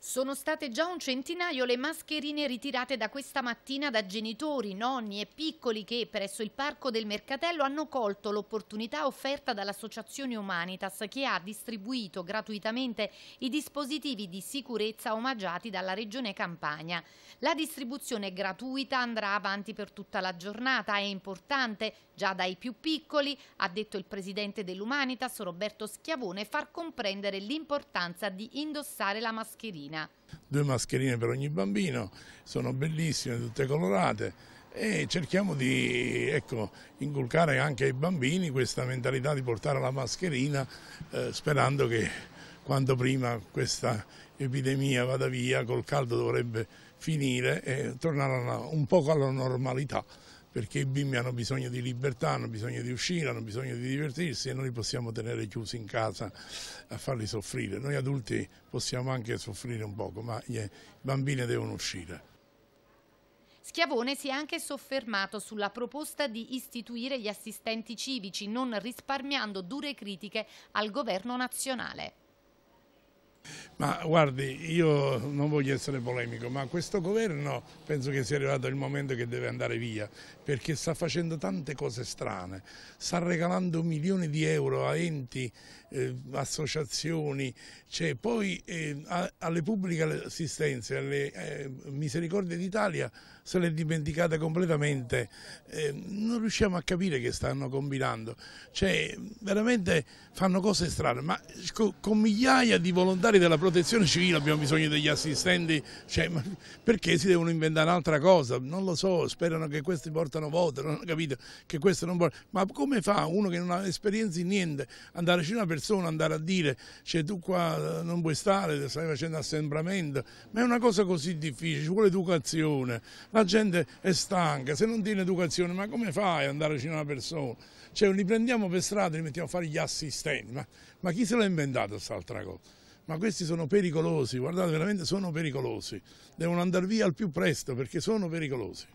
Sono state già un centinaio le mascherine ritirate da questa mattina da genitori, nonni e piccoli che presso il parco del Mercatello hanno colto l'opportunità offerta dall'associazione Humanitas che ha distribuito gratuitamente i dispositivi di sicurezza omaggiati dalla regione Campania. La distribuzione gratuita andrà avanti per tutta la giornata, è importante già dai più piccoli, ha detto il presidente dell'Humanitas Roberto Schiavone, far comprendere l'importanza di indossare la mascherina mascherina. Due mascherine per ogni bambino, sono bellissime, tutte colorate e cerchiamo di ecco, inculcare anche ai bambini questa mentalità di portare la mascherina eh, sperando che quanto prima questa epidemia vada via col caldo dovrebbe finire e tornare una, un poco alla normalità perché i bimbi hanno bisogno di libertà, hanno bisogno di uscire, hanno bisogno di divertirsi e noi li possiamo tenere chiusi in casa a farli soffrire. Noi adulti possiamo anche soffrire un poco, ma i bambini devono uscire. Schiavone si è anche soffermato sulla proposta di istituire gli assistenti civici, non risparmiando dure critiche al governo nazionale. Ma guardi, io non voglio essere polemico, ma questo governo penso che sia arrivato il momento che deve andare via, perché sta facendo tante cose strane, sta regalando milioni di euro a enti, eh, associazioni, cioè, poi eh, alle pubbliche assistenze, alle eh, misericordie d'Italia se le è dimenticata completamente, eh, non riusciamo a capire che stanno combinando, cioè, veramente fanno cose strane, ma con migliaia di volontari della protezione protezione civile abbiamo bisogno degli assistenti, cioè, perché si devono inventare un'altra cosa? Non lo so, sperano che questi portano voto, non ho capito che questo non vuole Ma come fa uno che non ha esperienza in niente andare vicino a una persona, andare a dire cioè, tu qua eh, non puoi stare, stai facendo assembramento? Ma è una cosa così difficile, ci vuole educazione, la gente è stanca, se non tiene educazione ma come fai ad andare vicino a una persona? Cioè, li prendiamo per strada e li mettiamo a fare gli assistenti, ma, ma chi se l'ha inventata quest'altra cosa? ma questi sono pericolosi, guardate veramente sono pericolosi, devono andare via al più presto perché sono pericolosi.